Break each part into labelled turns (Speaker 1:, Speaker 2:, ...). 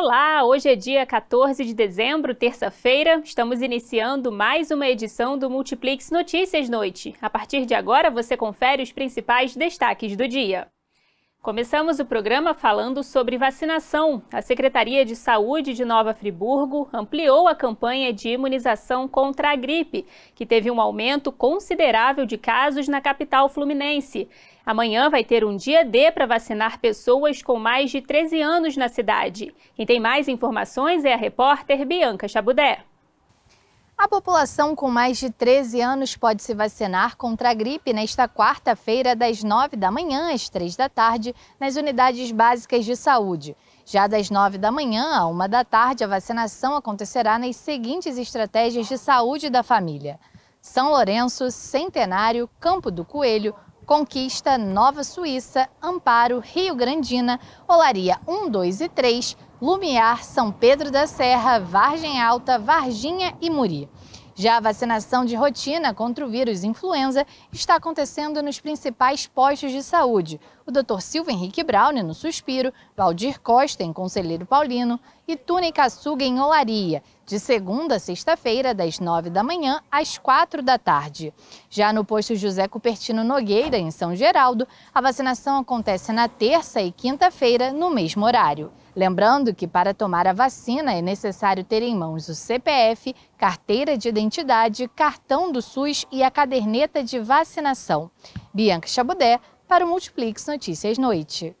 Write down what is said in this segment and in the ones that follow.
Speaker 1: Olá, hoje é dia 14 de dezembro, terça-feira. Estamos iniciando mais uma edição do Multiplix Notícias Noite. A partir de agora, você confere os principais destaques do dia. Começamos o programa falando sobre vacinação. A Secretaria de Saúde de Nova Friburgo ampliou a campanha de imunização contra a gripe, que teve um aumento considerável de casos na capital fluminense. Amanhã vai ter um dia D para vacinar pessoas com mais de 13 anos na cidade. Quem tem mais informações é a repórter Bianca Chabudé.
Speaker 2: A população com mais de 13 anos pode se vacinar contra a gripe nesta quarta-feira, das 9 da manhã às 3 da tarde, nas unidades básicas de saúde. Já das 9 da manhã à 1 da tarde, a vacinação acontecerá nas seguintes estratégias de saúde da família: São Lourenço, Centenário, Campo do Coelho, Conquista, Nova Suíça, Amparo, Rio Grandina, Olaria 1, 2 e 3. Lumiar, São Pedro da Serra, Vargem Alta, Varginha e Muri. Já a vacinação de rotina contra o vírus influenza está acontecendo nos principais postos de saúde. O Dr. Silvio Henrique Braune, no Suspiro, Valdir Costa, em Conselheiro Paulino, e Tunicaçuga, em Olaria, de segunda a sexta-feira, das nove da manhã às quatro da tarde. Já no posto José Cupertino Nogueira, em São Geraldo, a vacinação acontece na terça e quinta-feira, no mesmo horário. Lembrando que para tomar a vacina é necessário ter em mãos o CPF, carteira de identidade, cartão do SUS e a caderneta de
Speaker 1: vacinação. Bianca Chabudé para o Multiplix Notícias Noite.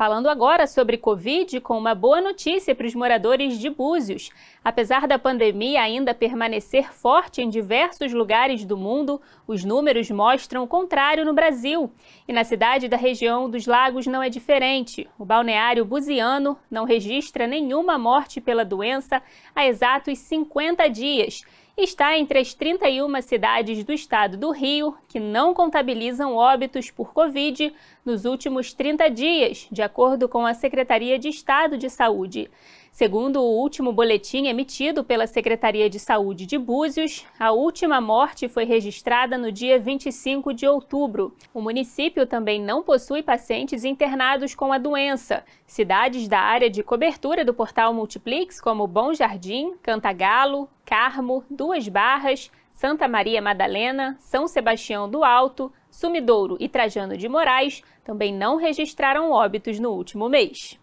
Speaker 1: Falando agora sobre Covid, com uma boa notícia para os moradores de Búzios. Apesar da pandemia ainda permanecer forte em diversos lugares do mundo, os números mostram o contrário no Brasil. E na cidade da região dos Lagos não é diferente. O balneário buziano não registra nenhuma morte pela doença há exatos 50 dias está entre as 31 cidades do estado do Rio que não contabilizam óbitos por Covid nos últimos 30 dias, de acordo com a Secretaria de Estado de Saúde. Segundo o último boletim emitido pela Secretaria de Saúde de Búzios, a última morte foi registrada no dia 25 de outubro. O município também não possui pacientes internados com a doença. Cidades da área de cobertura do portal Multiplex, como Bom Jardim, Cantagalo, Carmo, Duas Barras, Santa Maria Madalena, São Sebastião do Alto, Sumidouro e Trajano de Moraes também não registraram óbitos no último mês.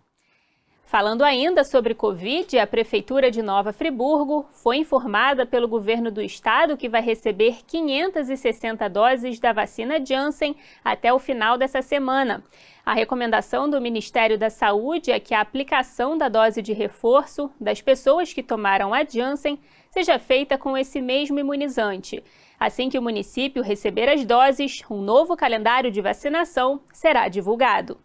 Speaker 1: Falando ainda sobre Covid, a Prefeitura de Nova Friburgo foi informada pelo governo do estado que vai receber 560 doses da vacina Janssen até o final dessa semana. A recomendação do Ministério da Saúde é que a aplicação da dose de reforço das pessoas que tomaram a Janssen seja feita com esse mesmo imunizante. Assim que o município receber as doses, um novo calendário de vacinação será divulgado.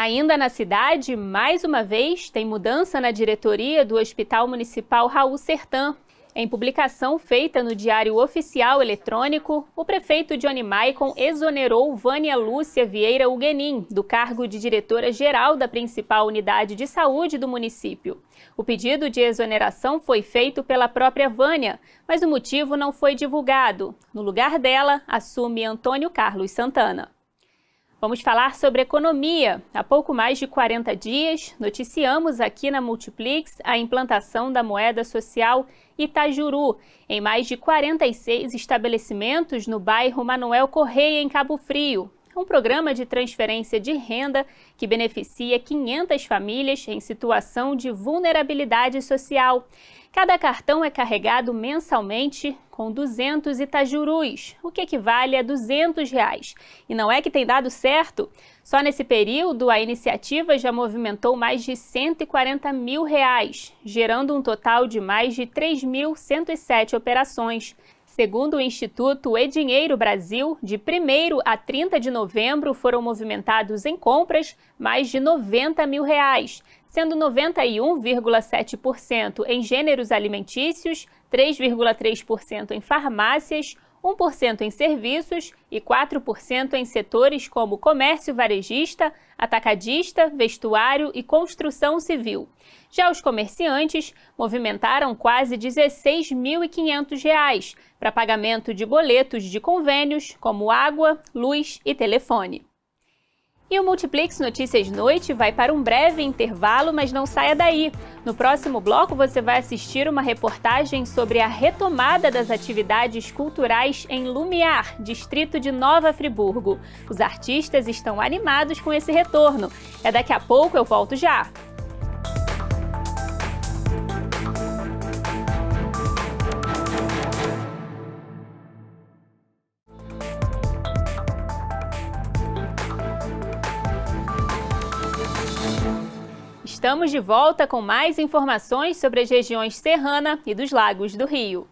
Speaker 1: Ainda na cidade, mais uma vez, tem mudança na diretoria do Hospital Municipal Raul Sertã. Em publicação feita no Diário Oficial Eletrônico, o prefeito Johnny Maicon exonerou Vânia Lúcia Vieira Huguenin do cargo de diretora-geral da principal unidade de saúde do município. O pedido de exoneração foi feito pela própria Vânia, mas o motivo não foi divulgado. No lugar dela, assume Antônio Carlos Santana. Vamos falar sobre economia. Há pouco mais de 40 dias, noticiamos aqui na Multiplix a implantação da moeda social Itajuru em mais de 46 estabelecimentos no bairro Manuel Correia, em Cabo Frio, um programa de transferência de renda que beneficia 500 famílias em situação de vulnerabilidade social. Cada cartão é carregado mensalmente com 200 itajurus, o que equivale a 200 reais. E não é que tem dado certo? Só nesse período, a iniciativa já movimentou mais de 140 mil reais, gerando um total de mais de 3.107 operações. Segundo o Instituto E Dinheiro Brasil, de 1 a 30 de novembro foram movimentados em compras mais de 90 mil reais, sendo 91,7% em gêneros alimentícios, 3,3% em farmácias, 1% em serviços e 4% em setores como comércio varejista, atacadista, vestuário e construção civil. Já os comerciantes movimentaram quase R$ 16.500 para pagamento de boletos de convênios como água, luz e telefone. E o Multiplex Notícias Noite vai para um breve intervalo, mas não saia daí. No próximo bloco você vai assistir uma reportagem sobre a retomada das atividades culturais em Lumiar, distrito de Nova Friburgo. Os artistas estão animados com esse retorno. É daqui a pouco, eu volto já. Estamos de volta com mais informações sobre as regiões serrana e dos lagos do Rio.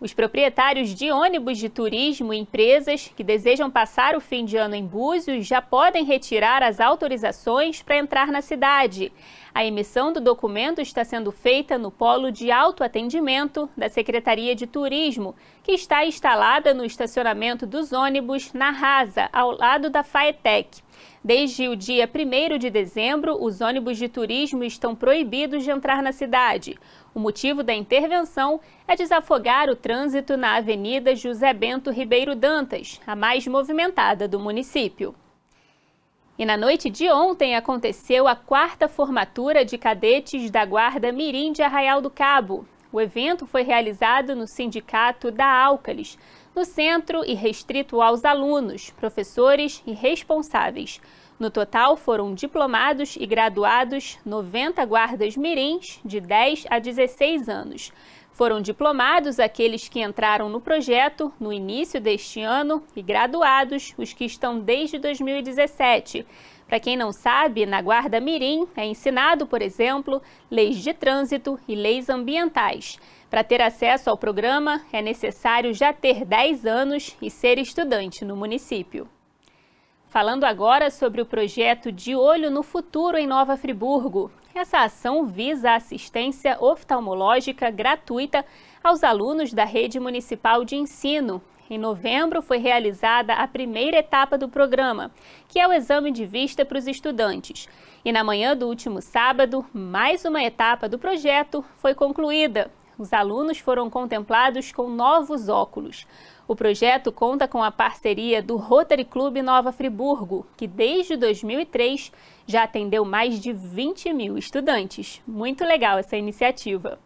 Speaker 1: Os proprietários de ônibus de turismo e empresas que desejam passar o fim de ano em Búzios já podem retirar as autorizações para entrar na cidade. A emissão do documento está sendo feita no polo de autoatendimento da Secretaria de Turismo, que está instalada no estacionamento dos ônibus na Rasa, ao lado da Faetec. Desde o dia 1 de dezembro, os ônibus de turismo estão proibidos de entrar na cidade. O motivo da intervenção é desafogar o trânsito na Avenida José Bento Ribeiro Dantas, a mais movimentada do município. E na noite de ontem aconteceu a quarta formatura de cadetes da Guarda Mirim de Arraial do Cabo. O evento foi realizado no Sindicato da Álcalis, no centro e restrito aos alunos, professores e responsáveis. No total, foram diplomados e graduados 90 guardas mirins de 10 a 16 anos. Foram diplomados aqueles que entraram no projeto no início deste ano e graduados os que estão desde 2017 para quem não sabe, na Guarda Mirim é ensinado, por exemplo, leis de trânsito e leis ambientais. Para ter acesso ao programa, é necessário já ter 10 anos e ser estudante no município. Falando agora sobre o projeto De Olho no Futuro em Nova Friburgo. Essa ação visa assistência oftalmológica gratuita aos alunos da rede municipal de ensino em novembro, foi realizada a primeira etapa do programa, que é o exame de vista para os estudantes. E na manhã do último sábado, mais uma etapa do projeto foi concluída. Os alunos foram contemplados com novos óculos. O projeto conta com a parceria do Rotary Club Nova Friburgo, que desde 2003 já atendeu mais de 20 mil estudantes. Muito legal essa iniciativa.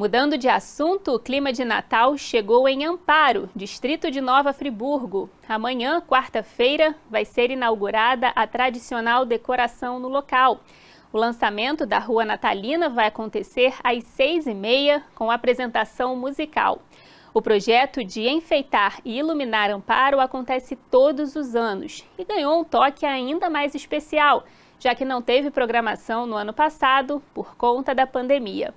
Speaker 1: Mudando de assunto, o clima de Natal chegou em Amparo, distrito de Nova Friburgo. Amanhã, quarta-feira, vai ser inaugurada a tradicional decoração no local. O lançamento da Rua Natalina vai acontecer às seis e meia, com apresentação musical. O projeto de enfeitar e iluminar Amparo acontece todos os anos e ganhou um toque ainda mais especial, já que não teve programação no ano passado por conta da pandemia.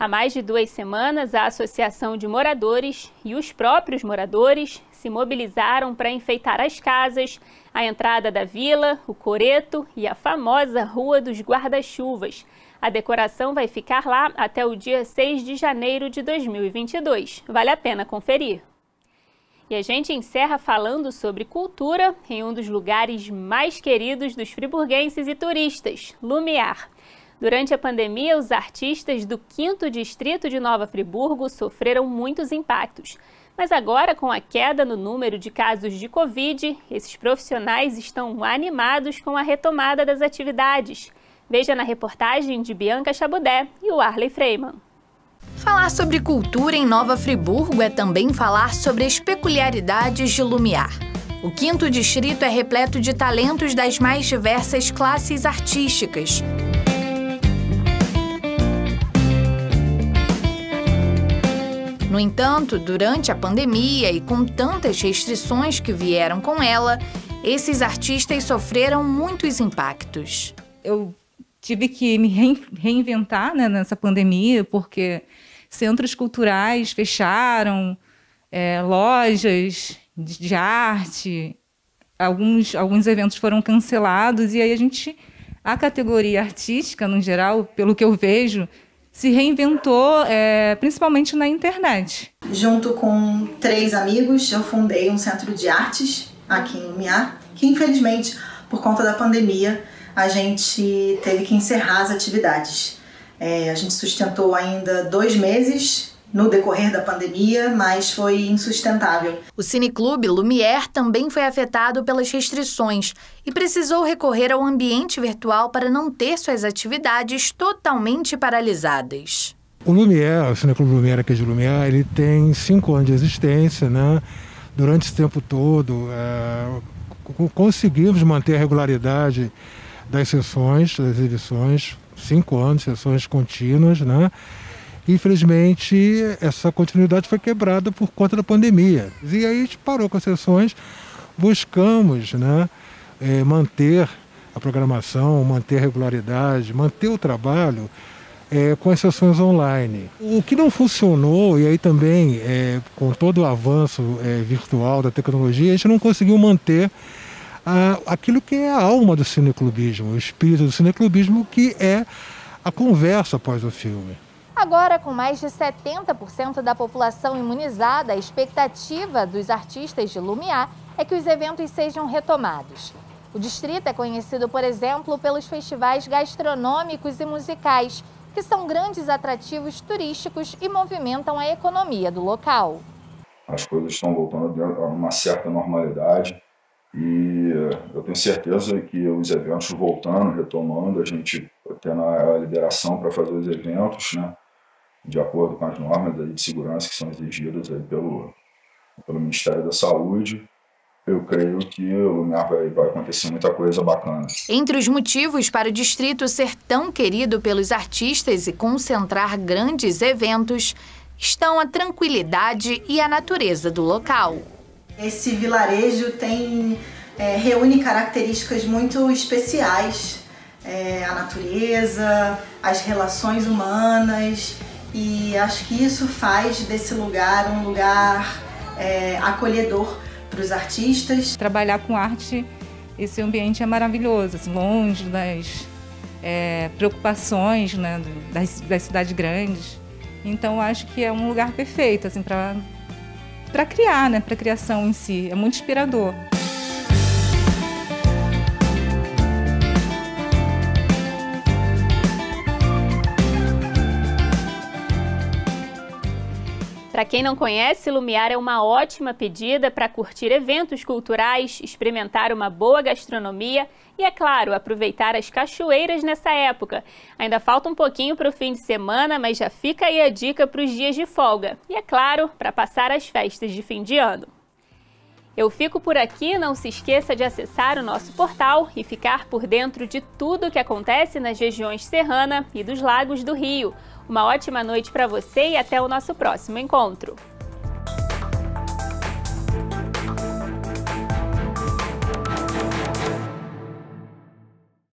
Speaker 1: Há mais de duas semanas, a Associação de Moradores e os próprios moradores se mobilizaram para enfeitar as casas, a entrada da vila, o coreto e a famosa Rua dos Guarda-Chuvas. A decoração vai ficar lá até o dia 6 de janeiro de 2022. Vale a pena conferir. E a gente encerra falando sobre cultura em um dos lugares mais queridos dos friburguenses e turistas, Lumiar. Durante a pandemia, os artistas do 5 Distrito de Nova Friburgo sofreram muitos impactos. Mas agora, com a queda no número de casos de Covid, esses profissionais estão animados com a retomada das atividades. Veja na reportagem de Bianca Chabudé e o Arley Freeman.
Speaker 2: Falar sobre cultura em Nova Friburgo é também falar sobre as peculiaridades de Lumiar. O quinto distrito é repleto de talentos das mais diversas classes artísticas. No entanto, durante a pandemia e com tantas restrições que vieram com ela, esses artistas sofreram muitos impactos. Eu tive que me reinventar né, nessa pandemia, porque centros culturais fecharam, é, lojas de arte, alguns, alguns eventos foram cancelados, e aí a gente, a categoria artística, no geral, pelo que eu vejo, se reinventou, é, principalmente na internet. Junto com três amigos, eu fundei um centro de artes aqui em Lumiar, que infelizmente, por conta da pandemia, a gente teve que encerrar as atividades. É, a gente sustentou ainda dois meses no decorrer da pandemia, mas foi insustentável. O Cineclube Lumière também foi afetado pelas restrições e precisou recorrer ao ambiente virtual para não ter suas atividades totalmente paralisadas. O Lumière, o Cineclube Lumière aqui de Lumière, ele tem cinco anos de existência, né? Durante esse tempo todo, é, conseguimos manter a regularidade das sessões, das exibições, cinco anos, sessões contínuas, né? Infelizmente, essa continuidade foi quebrada por conta da pandemia. E aí a gente parou com as sessões, buscamos né, é, manter a programação, manter a regularidade, manter o trabalho é, com as sessões online. O que não funcionou, e aí também é, com todo o avanço é, virtual da tecnologia, a gente não conseguiu manter a, aquilo que é a alma do cineclubismo, o espírito do cineclubismo, que é a conversa após o filme. Agora, com mais de 70% da população imunizada, a expectativa dos artistas de Lumiar é que os eventos sejam retomados. O distrito é conhecido, por exemplo, pelos festivais gastronômicos e musicais, que são grandes atrativos turísticos e movimentam a economia do local. As coisas estão voltando a uma certa normalidade e eu tenho certeza que os eventos voltando, retomando, a gente tendo a liberação para fazer os eventos, né?
Speaker 1: de acordo com as normas de segurança que são exigidas aí pelo, pelo Ministério da Saúde eu creio que o Lumiar vai, vai acontecer muita coisa bacana.
Speaker 2: Entre os motivos para o distrito ser tão querido pelos artistas e concentrar grandes eventos estão a tranquilidade e a natureza do local. Esse vilarejo tem é, reúne características muito especiais, é, a natureza, as relações humanas e acho que isso faz desse lugar um lugar é, acolhedor para os artistas. Trabalhar com arte, esse ambiente é maravilhoso, assim, longe das é, preocupações né, das, das, cidades grandes. Então acho que é um lugar perfeito assim, para criar, né, para a criação em si. É muito inspirador.
Speaker 1: Para quem não conhece, Lumiar é uma ótima pedida para curtir eventos culturais, experimentar uma boa gastronomia e, é claro, aproveitar as cachoeiras nessa época. Ainda falta um pouquinho para o fim de semana, mas já fica aí a dica para os dias de folga e, é claro, para passar as festas de fim de ano. Eu fico por aqui, não se esqueça de acessar o nosso portal e ficar por dentro de tudo o que acontece nas regiões serrana e dos lagos do Rio. Uma ótima noite para você e até o nosso próximo encontro.